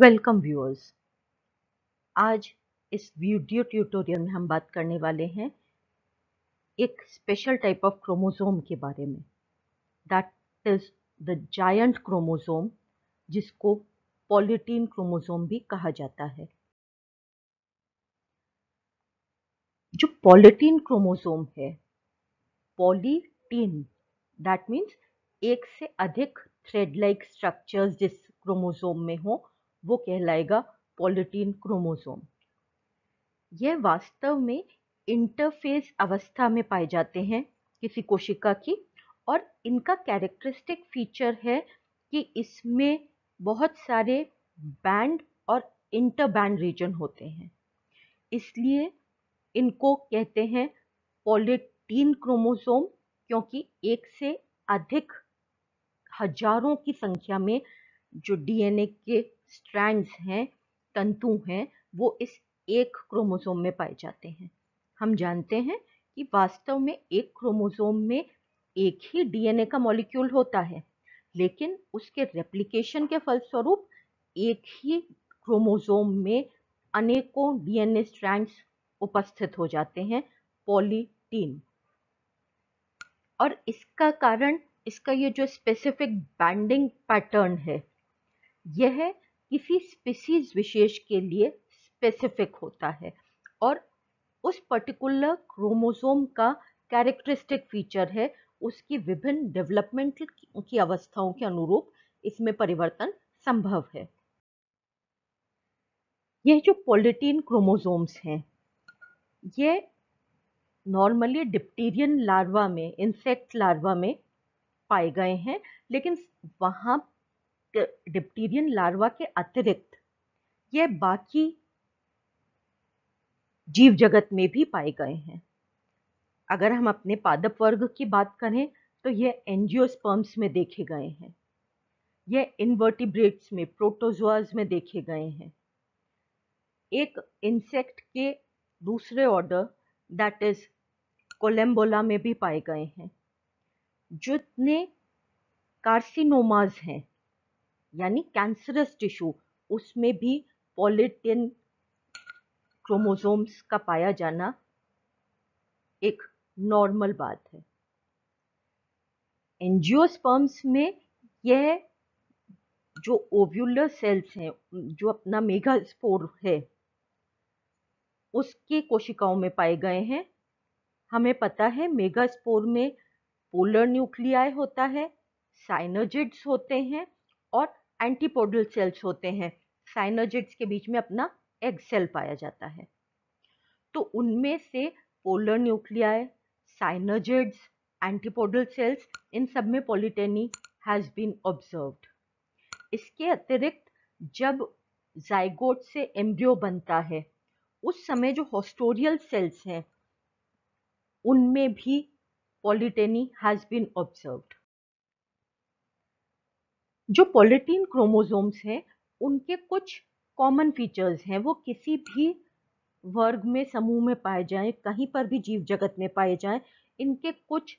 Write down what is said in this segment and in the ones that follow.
Welcome viewers आज इस video tutorial में हम बात करने वाले हैं एक स्पेशल टाइप ऑफ क्रोमोसोम के बारे में that is the giant chromosome जिसको पॉलिटीन क्रोमोसोम भी कहा जाता है जो पॉलिटीन क्रोमोसोम है पॉलीटीन दैट मीन्स एक से अधिक थ्रेड लाइक स्ट्रक्चर्स जिस क्रोमोसोम में हो वो कहलाएगा पॉलिटीन क्रोमोसोम यह वास्तव में इंटरफेस अवस्था में पाए जाते हैं किसी कोशिका की और इनका कैरेक्टरिस्टिक फीचर है कि इसमें बहुत सारे बैंड और इंटर बैंड रीजन होते हैं इसलिए इनको कहते हैं पॉलिटीन क्रोमोसोम क्योंकि एक से अधिक हजारों की संख्या में जो डीएनए के स्ट्रैंड्स हैं तंतु हैं वो इस एक क्रोमोसोम में पाए जाते हैं हम जानते हैं कि वास्तव में एक क्रोमोसोम में एक ही डीएनए का मॉलिक्यूल होता है लेकिन उसके रेप्लिकेशन के फलस्वरूप एक ही क्रोमोसोम में अनेकों डीएनए स्ट्रैंड्स उपस्थित हो जाते हैं पॉलीटीन और इसका कारण इसका ये जो स्पेसिफिक बैंडिंग पैटर्न है यह है किसी स्पीसीज विशेष के लिए स्पेसिफिक होता है और उस पर्टिकुलर क्रोमोसोम का कैरेक्टरिस्टिक फीचर है उसकी विभिन्न डेवलपमेंट की अवस्थाओं के अनुरूप इसमें परिवर्तन संभव है यह जो पोलिटीन क्रोमोसोम्स हैं ये नॉर्मली डिप्टीरियन लार्वा में इंसेक्ट लार्वा में पाए गए हैं लेकिन वहाँ डिप्टीरियन लार्वा के अतिरिक्त यह बाकी जीव जगत में भी पाए गए हैं अगर हम अपने पादप वर्ग की बात करें तो यह एंजियोस्पर्म्स में देखे गए हैं यह इनवर्टिब्रेट्स में प्रोटोजोआज में देखे गए हैं एक इंसेक्ट के दूसरे ऑर्डर दैट इज कोलेम्बोला में भी पाए गए हैं जितने कार्सिनोमाज हैं यानी कैंसरस टिश्यू उसमें भी पॉलिटिन क्रोमोसोम्स का पाया जाना एक नॉर्मल बात है एंजियोस्पर्म्स में यह जो ओव्यूलर सेल्स हैं जो अपना मेगा स्पोर है उसके कोशिकाओं में पाए गए हैं हमें पता है मेगा स्पोर में पोलर न्यूक्लियाई होता है साइनोजिड्स होते हैं एंटीपोडल सेल्स होते हैं साइनोजिट्स के बीच में अपना एग सेल पाया जाता है तो उनमें से polar nuclei synergids antipodal cells इन सब में पॉलिटेनी हैज़ बीन ऑब्जर्व्ड इसके अतिरिक्त जब जाइगोट से एम्ब्रियो बनता है उस समय जो हॉस्टोरियल सेल्स हैं उनमें भी पॉलिटेनी हैज़ बीन ऑब्जर्व्ड जो पॉलिटीन क्रोमोजोम्स हैं उनके कुछ कॉमन फीचर्स हैं वो किसी भी वर्ग में समूह में पाए जाएं कहीं पर भी जीव जगत में पाए जाएं इनके कुछ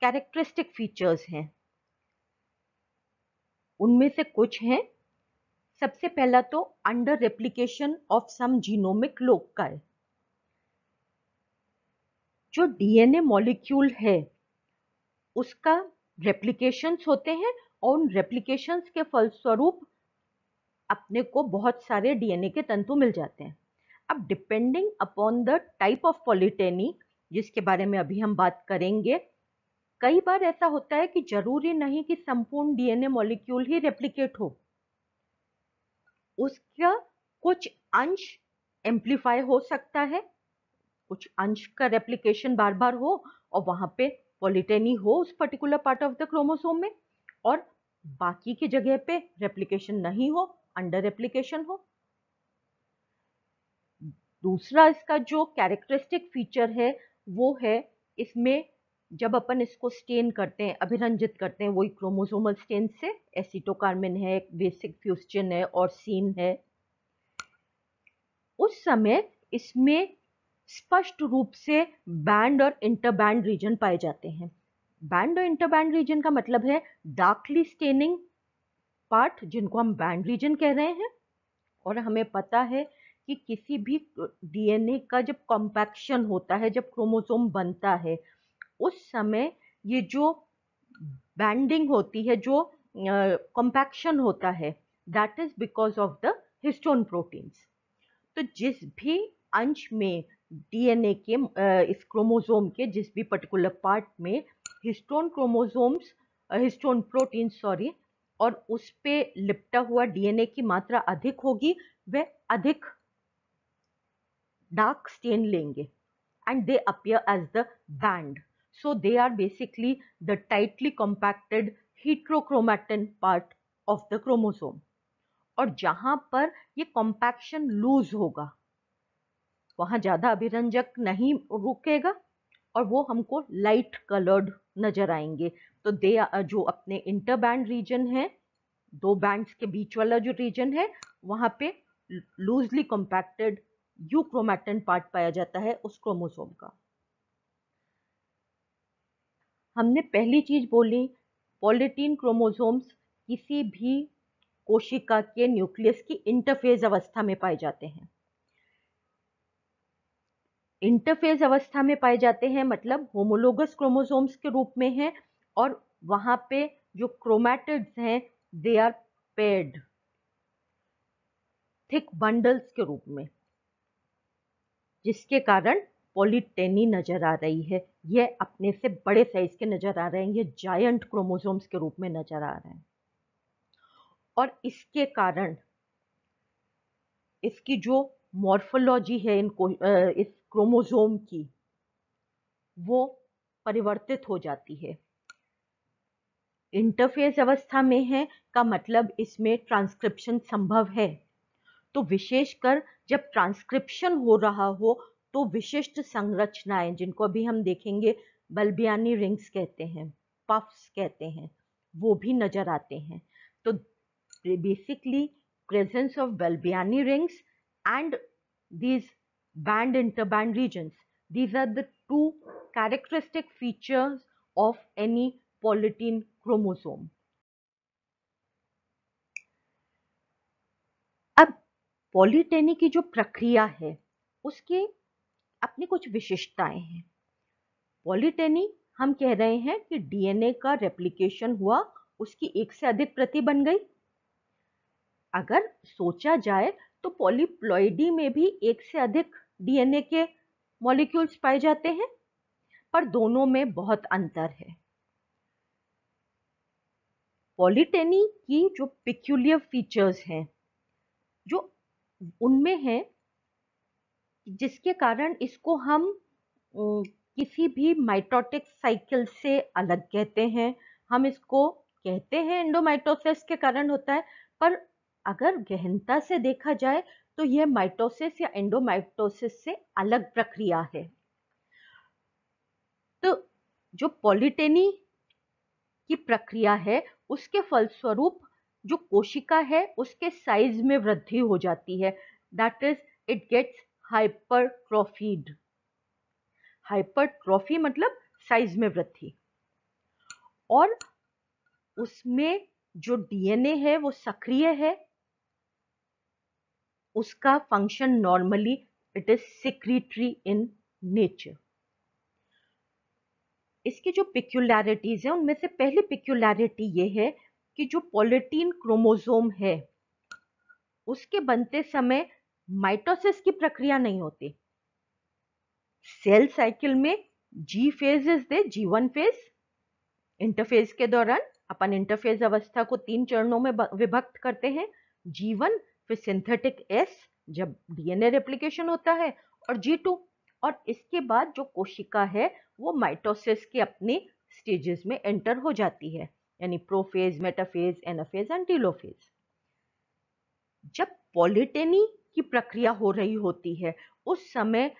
कैरेक्टरिस्टिक फीचर्स हैं उनमें से कुछ हैं सबसे पहला तो under replication of some genomic loci जो डीएनए मॉलिक्यूल है उसका रेप्लिकेशंस होते हैं और उन रेप्लिकेशंस के फलस्वरूप अपने को बहुत सारे डीएनए के तंतु मिल जाते हैं अब depending upon the type of polyteny जिसके बारे में अभी हम बात करेंगे कई बार ऐसा होता है कि जरूरी नहीं कि संपूर्ण डीएनए मॉलिक्यूल ही रेप्लीकेट हो उसका कुछ अंश एम्प्लीफाई हो सकता है कुछ अंश का रेप्लीकेशन बार बार हो और वहां पे पॉलिटेनी हो उस particular part of the chromosome में और बाकी की जगह पे रेप्लीकेशन नहीं हो अंडर रेप्लीकेशन हो दूसरा इसका जो कैरेक्टरिस्टिक फीचर है वो है इसमें जब अपन इसको स्टेन करते हैं अभिरंजित करते हैं वही क्रोमोसोमल स्टेन से एसिटोकार्मिन है बेसिक फ्यूस्टिन है और सीन है उस समय इसमें स्पष्ट रूप से बैंड और इंटरबैंड रीजन पाए जाते हैं बैंड और इंटरबैंड रीजन का मतलब है डार्कली स्टेनिंग पार्ट जिनको हम बैंड रीजन कह रहे हैं और हमें पता है कि किसी भी डीएनए का जब कॉम्पैक्शन होता है जब क्रोमोसोम बनता है उस समय ये जो बैंडिंग होती है जो कॉम्पैक्शन uh, होता है that is because of the histone proteins तो जिस भी अंश में डीएनए के uh, इस क्रोमोसोम के जिस भी पर्टिकुलर पार्ट में histone chromosomes histone protein sorry और उस पर लिपटा हुआ डीएनए की मात्रा अधिक होगी वे अधिक डार्क स्टेन लेंगे and they appear as the band so they are basically the tightly compacted heterochromatin part of the chromosome और जहां पर ये कॉम्पैक्शन लूज होगा वहां ज्यादा अभिरंजक नहीं रुकेगा और वो हमको लाइट कलर्ड नजर आएंगे तो दे जो अपने इंटर बैंड रीजन है दो बैंड्स के बीच वाला जो रीजन है वहाँ पे loosely compacted euchromatin part पाया जाता है उस क्रोमोसोम का हमने पहली चीज बोली पॉलिटीन क्रोमोसोम्स किसी भी कोशिका के न्यूक्लियस की इंटरफेज अवस्था में पाए जाते हैं इंटरफेज अवस्था में पाए जाते हैं मतलब होमोलोगस क्रोमोसोम्स के रूप में हैं और वहां पे जो क्रोमैटिड्स हैं they are paired thick bundles के रूप में जिसके कारण पॉलीटेनी नज़र आ रही है ये अपने से बड़े साइज के नज़र आ रहे हैं ये जायंट क्रोमोसोम्स के रूप में नज़र आ रहे हैं और इसके कारण इसकी जो मॉर्फोलॉजी है इनको इस क्रोमोजोम की वो परिवर्तित हो जाती है इंटरफेस अवस्था में है का मतलब इसमें ट्रांसक्रिप्शन संभव है तो विशेषकर जब ट्रांसक्रिप्शन हो रहा हो तो विशिष्ट संरचनाएं जिनको अभी हम देखेंगे बल्बियानी रिंग्स कहते हैं पफ्स कहते हैं वो भी नज़र आते हैं तो basically presence of Balbiani rings and these band interband regions. These are the two characteristic features of any polytene chromosome. अब पॉलीटेनी की जो प्रक्रिया है उसके अपनी कुछ विशेषताएं हैं पॉलीटेनी हम कह रहे हैं कि डीएनए का रेप्लिकेशन हुआ उसकी एक से अधिक प्रति बन गई अगर सोचा जाए तो पॉलीप्लॉइडी में भी एक से अधिक डीएनए के मॉलिक्यूल्स पाए जाते हैं पर दोनों में बहुत अंतर है पॉलिटेनी की जो पिक्यूलियर फीचर्स हैं जो उनमें हैं जिसके कारण इसको हम किसी भी माइटोटिक साइकिल से अलग कहते हैं हम इसको कहते हैं एंडोमाइटोसिस के कारण होता है पर अगर गहनता से देखा जाए तो यह माइटोसिस या एंडोमाइटोसिस से अलग प्रक्रिया है तो जो पॉलिटेनी की प्रक्रिया है उसके फलस्वरूप जो कोशिका है उसके साइज में वृद्धि हो जाती है that is it gets hypertrophied hypertrophy मतलब साइज में वृद्धि और उसमें जो डीएनए है वो सक्रिय है उसका function normally it is secretory in nature इसकी जो पिक्यूलैरिटीज है उनमें से पहली पिक्यूलैरिटी ये है कि जो पॉलिटीन क्रोमोजोम है उसके बनते समय माइटोसिस की प्रक्रिया नहीं होती सेल साइकिल में G phases the G one phase interphase के दौरान अपन इंटरफेज अवस्था को तीन चरणों में विभक्त करते हैं जी वन फिर सिंथेटिक एस जब डीएनए रेप्लिकेशन होता है और जी टू और इसके बाद जो कोशिका है वो माइटोसिस के अपने स्टेजेस में एंटर हो जाती है यानी prophase metaphase anaphase and telophase जब पॉलिटेनी की प्रक्रिया हो रही होती है उस समय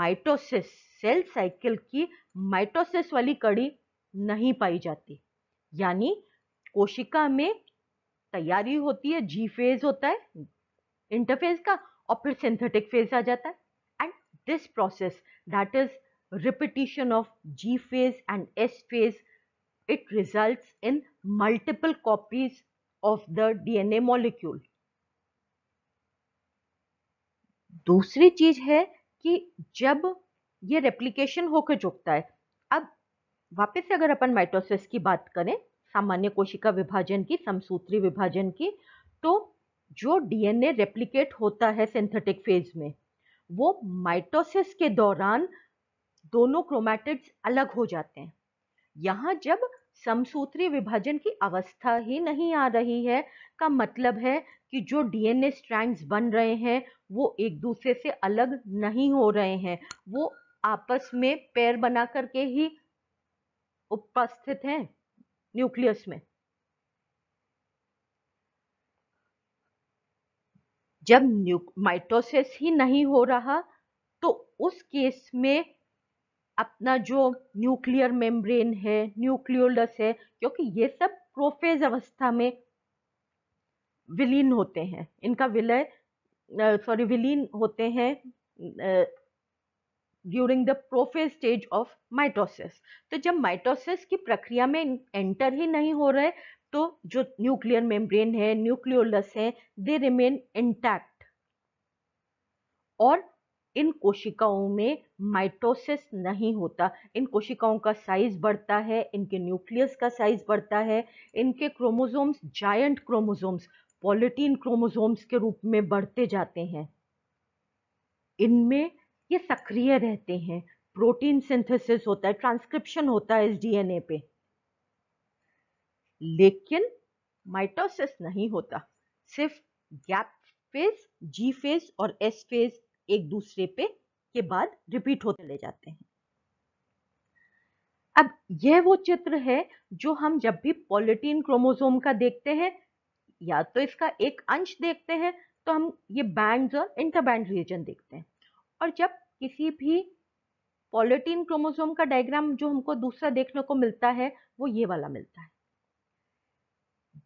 माइटोसिस सेल साइकिल की माइटोसिस वाली कड़ी नहीं पाई जाती यानी कोशिका में तैयारी होती है जी फेज होता है इंटरफेज का और फिर सिंथेटिक फेज आ जाता है and this process that is repetition of G phase and S phase, it multiple copies of the D N A molecule दूसरी चीज है कि जब ये रेप्लिकेशन होकर चुकता है अब वापस अगर अपन माइटोसिस की बात करें सामान्य कोशिका विभाजन की समसूत्री विभाजन की तो जो डीएनए रेप्लिकेट होता है सिंथेटिक फेज में वो माइटोसिस के दौरान दोनों क्रोमैटिड्स अलग हो जाते हैं यहाँ जब समसूत्री विभाजन की अवस्था ही नहीं आ रही है का मतलब है कि जो डीएनए स्ट्रैंड्स बन रहे हैं वो एक दूसरे से अलग नहीं हो रहे हैं वो आपस में पैर बना करके ही उपस्थित हैं न्यूक्लियस में जब माइटोसिस ही नहीं हो रहा तो उस केस में अपना जो न्यूक्लियर मेम्ब्रेन है न्यूक्लियोलस है क्योंकि ये सब प्रोफेज अवस्था में विलीन होते हैं इनका विलय सॉरी विलीन होते हैं during the prophase stage of mitosis तो जब माइटोसिस की प्रक्रिया में एंटर ही नहीं हो रहे तो जो न्यूक्लियर मेम्ब्रेन है न्यूक्लियोलस है दे रिमेन इंटैक्ट और इन कोशिकाओं में माइटोसिस नहीं होता इन कोशिकाओं का साइज बढ़ता है इनके न्यूक्लियस का साइज बढ़ता है इनके chromosomes giant chromosomes polytene chromosomes के रूप में बढ़ते जाते हैं इनमें ये सक्रिय रहते हैं प्रोटीन सिंथेसिस होता है ट्रांसक्रिप्शन होता है इस डीएनए पे लेकिन माइटोसिस नहीं होता सिर्फ गैप फेज जी फेज और एस फेज एक दूसरे पे के बाद रिपीट होते ले जाते हैं अब यह वो चित्र है जो हम जब भी पॉलिटीन क्रोमोसोम का देखते हैं या तो इसका एक अंश देखते हैं तो हम ये बैंड्स और इंटरबैंड रीजन देखते हैं और जब किसी भी पॉलिटीन क्रोमोसोम का डायग्राम जो हमको दूसरा देखने को मिलता है वो ये वाला मिलता है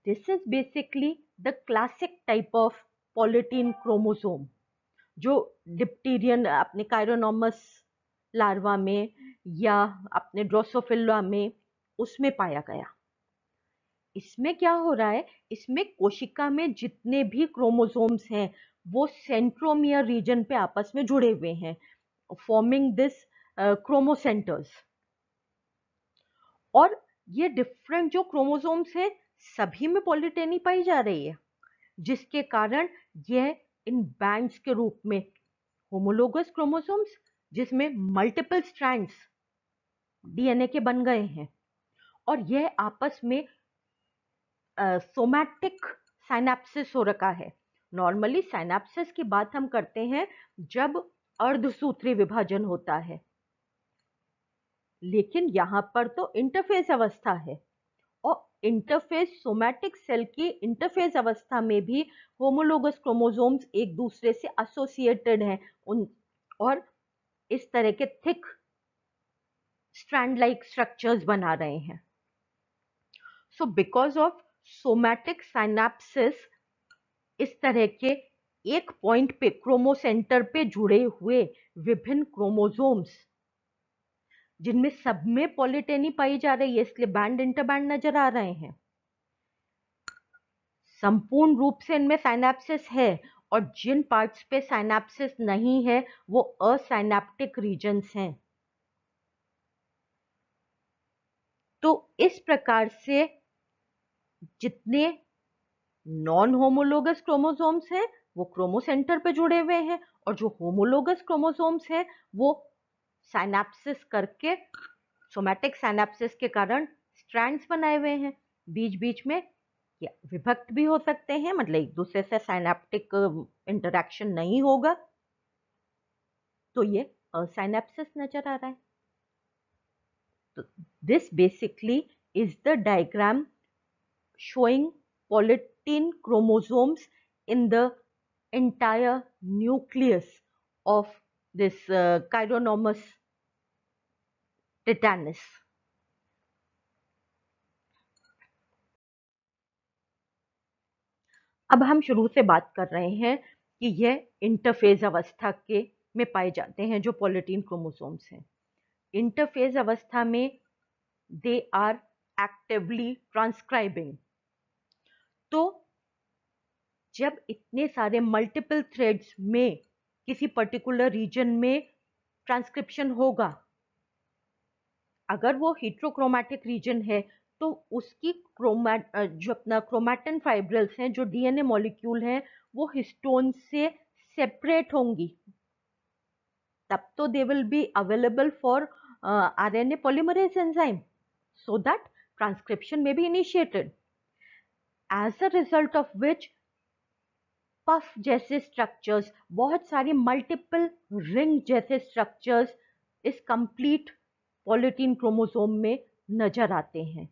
this is basically the classic type of polytene chromosome जो डिप्टीरियन अपने कायरोनोमस लार्वा में या अपने ड्रोसोफिल्ला में उसमें पाया गया इसमें क्या हो रहा है इसमें कोशिका में जितने भी क्रोमोसोम्स हैं वो सेंट्रोमियर रीजन पे आपस में जुड़े हुए हैं फॉर्मिंग दिस क्रोमोसेंटर्स और ये डिफरेंट जो क्रोमोसोम्स हैं सभी में पॉलिटेनी पाई जा रही है जिसके कारण यह इन बैंड्स के रूप में होमोलोगस क्रोमोसोम्स जिसमें मल्टीपल स्ट्रैंड्स डीएनए के बन गए हैं और यह आपस में सोमैटिक साइनाप्सिस हो रखा है नॉर्मली साइनाप्सिस की बात हम करते हैं जब अर्धसूत्री विभाजन होता है लेकिन यहां पर तो इंटरफेस अवस्था है इंटरफेस सोमैटिक सेल की इंटरफेस अवस्था में भी होमोलोगस क्रोमोसोम्स एक दूसरे से एसोसिएटेड हैं उन और इस तरह के थिक स्ट्रैंड लाइक स्ट्रक्चर्स बना रहे हैं so because of somatic synapsis इस तरह के एक पॉइंट पे क्रोमोसेंटर पे जुड़े हुए विभिन्न क्रोमोसोम्स जिनमें सब में पॉलिटेनी पाई जा रही है इसलिए बैंड इंटरबैंड नजर आ रहे हैं संपूर्ण रूप से इनमें साइनाप्सिस है और जिन पार्ट्स पे साइनाप्सिस नहीं है वो असाइनाप्टिक रीजन्स हैं तो इस प्रकार से जितने नॉन होमोलोगस क्रोमोसोम्स हैं वो क्रोमोसेंटर पे जुड़े हुए हैं और जो होमोलोगस क्रोमोसोम्स हैं वो साइनाप्सिस करके सोमैटिक साइनाप्सिस के कारण स्ट्रैंड्स बनाए हुए हैं बीच बीच में या विभक्त भी हो सकते हैं मतलब एक दूसरे से साइनाप्टिक इंटरेक्शन नहीं होगा तो ये साइनाप्सिस नजर आ रहा है तो this basically is the diagram showing polytene chromosomes in the entire nucleus of this uh, tetanus अब हम शुरू से बात कर रहे हैं कि यह इंटरफेज अवस्था के में पाए जाते हैं जो पॉलिटीन क्रोमोसोम्स हैं इंटरफेज अवस्था में दे आर एक्टिवली ट्रांसक्राइबिंग तो जब इतने सारे मल्टीपल थ्रेड्स में किसी पर्टिकुलर रीजन में ट्रांसक्रिप्शन होगा अगर वो हीट्रोक्रोमैटिक रीजन है तो उसकी क्रोमा जो अपना क्रोमैटन फाइब्रल्स हैं जो डीएनए मॉलिक्यूल हैं वो हिस्टोन से सेपरेट होंगी तब तो they will be available for R N A polymerase enzyme so that transcription में भी initiated as a result of which puff जैसे स्ट्रक्चर्स बहुत सारी मल्टीपल रिंग जैसे structures is complete polytene chromosome में नजर आते हैं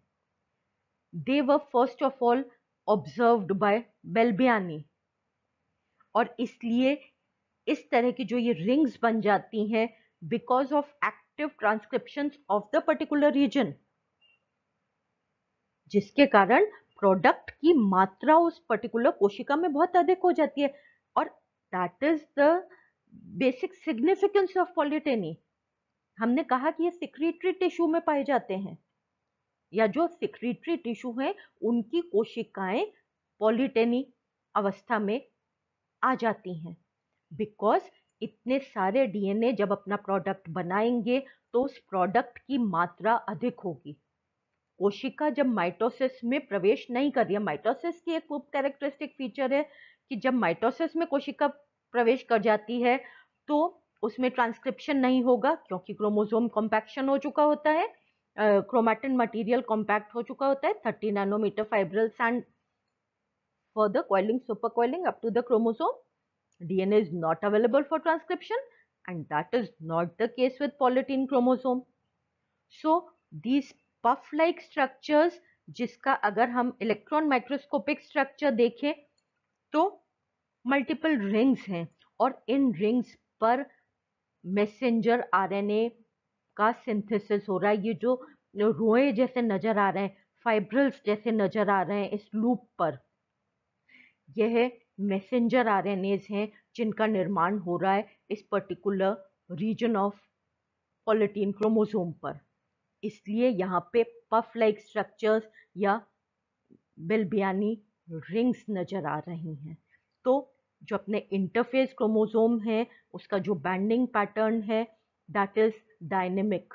they were first of all observed by Balbiani और इसलिए इस तरह की जो ये रिंग्स बन जाती हैं because of active transcription of the particular region जिसके कारण प्रोडक्ट की मात्रा उस पर्टिकुलर कोशिका में बहुत अधिक हो जाती है और that is the basic significance of polyteny हमने कहा कि ये सिक्रीटरी टिश्यू में पाए जाते हैं या जो सिक्रीटरी टिश्यू है उनकी कोशिकाएं पॉलिटेनी अवस्था में आ जाती हैं बिकॉज इतने सारे डीएनए जब अपना प्रोडक्ट बनाएंगे तो उस प्रोडक्ट की मात्रा अधिक होगी कोशिका जब माइटोसिस में प्रवेश नहीं कर रही है माइटोसिस की एक खूब कैरेक्टरिस्टिक फीचर है कि जब माइटोसिस में कोशिका प्रवेश कर जाती है तो उसमें ट्रांसक्रिप्शन नहीं होगा क्योंकि क्रोमोजोम कॉम्पैक्शन हो चुका होता है क्रोमैटिन मटेरियल कॉम्पैक्ट हो चुका होता है thirty nanometer fibril and for the coiling super coiling up to the chromosome DNA is not available for transcription and that is not the case with polytene chromosome so these puff like structures जिसका अगर हम electron microscopic structure देखें तो multiple rings हैं और इन rings पर messenger ए का synthesis हो रहा है ये जो रोए जैसे नज़र आ रहे हैं फाइब्रल्स जैसे नज़र आ रहे हैं इस लूप पर यह मैसेंजर एज हैं जिनका निर्माण हो रहा है इस particular region of polytene chromosome पर इसलिए यहाँ पे पफ लाइक स्ट्रक्चर्स या बेलबियानी रिंग्स नज़र आ रही हैं तो जो अपने इंटरफेस क्रोमोसोम है उसका जो बैंडिंग पैटर्न है दैट इज डायनेमिक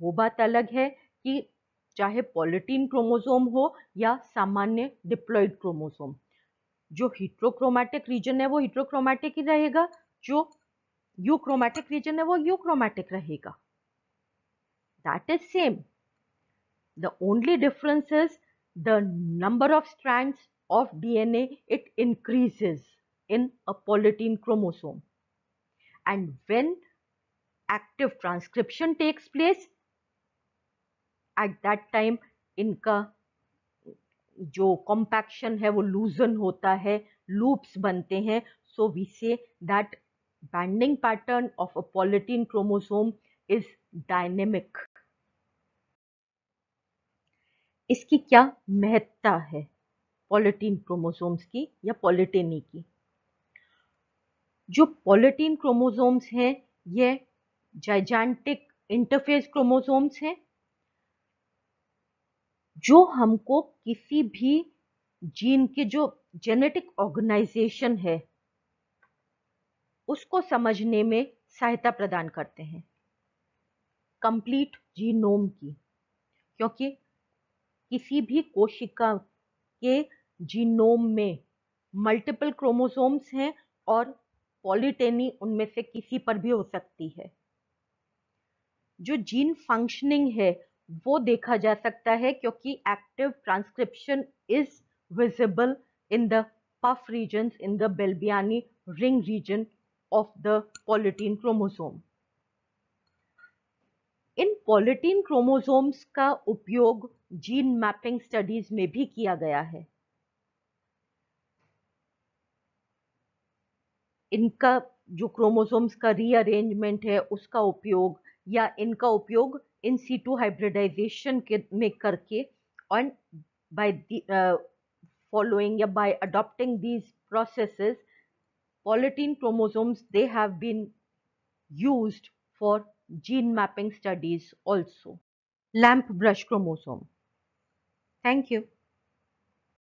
वो बात अलग है कि चाहे पॉलिटीन क्रोमोसोम हो या सामान्य डिप्लॉइड क्रोमोसोम जो हिट्रोक्रोमैटिक रीजन है वो हिट्रोक्रोमैटिक ही रहेगा जो यूक्रोमैटिक रीजन है वो यूक्रोमैटिक रहेगा that is same the only difference is the number of strands of DNA, it increases in a polyteen chromosome. And when active transcription takes place, at that time इनका जो compaction है वो लूजन होता है loops बनते हैं so we say that banding pattern of a polytene chromosome is dynamic इसकी क्या महत्ता है पॉलिटीन क्रोमोसोम्स की या पॉलिटेनी की जो पॉलिटीन क्रोमोसोम्स हैं ये जाइजेंटिक इंटरफेस क्रोमोसोम्स हैं जो हमको किसी भी जीन के जो जेनेटिक ऑर्गेनाइजेशन है उसको समझने में सहायता प्रदान करते हैं कंप्लीट जीनोम की क्योंकि किसी भी कोशिका के जीनोम में मल्टीपल क्रोमोसोम्स हैं और पॉलीटेनी उनमें से किसी पर भी हो सकती है जो जीन फंक्शनिंग है वो देखा जा सकता है क्योंकि active transcription is visible in the puff region in the Balbiani ring region of the polytene chromosome in polytene chromosomes का उपयोग जीन मैपिंग स्टडीज में भी किया गया है इनका जो क्रोमोसोम्स का रीअरेंजमेंट है उसका उपयोग या इनका उपयोग इन सीटू हाइब्रिडाइजेशन के में करके एंड बाय फॉलोइंग या by adopting these process polytene chromosomes they have been use for gene mapping studies also lamp brush chromosome thank you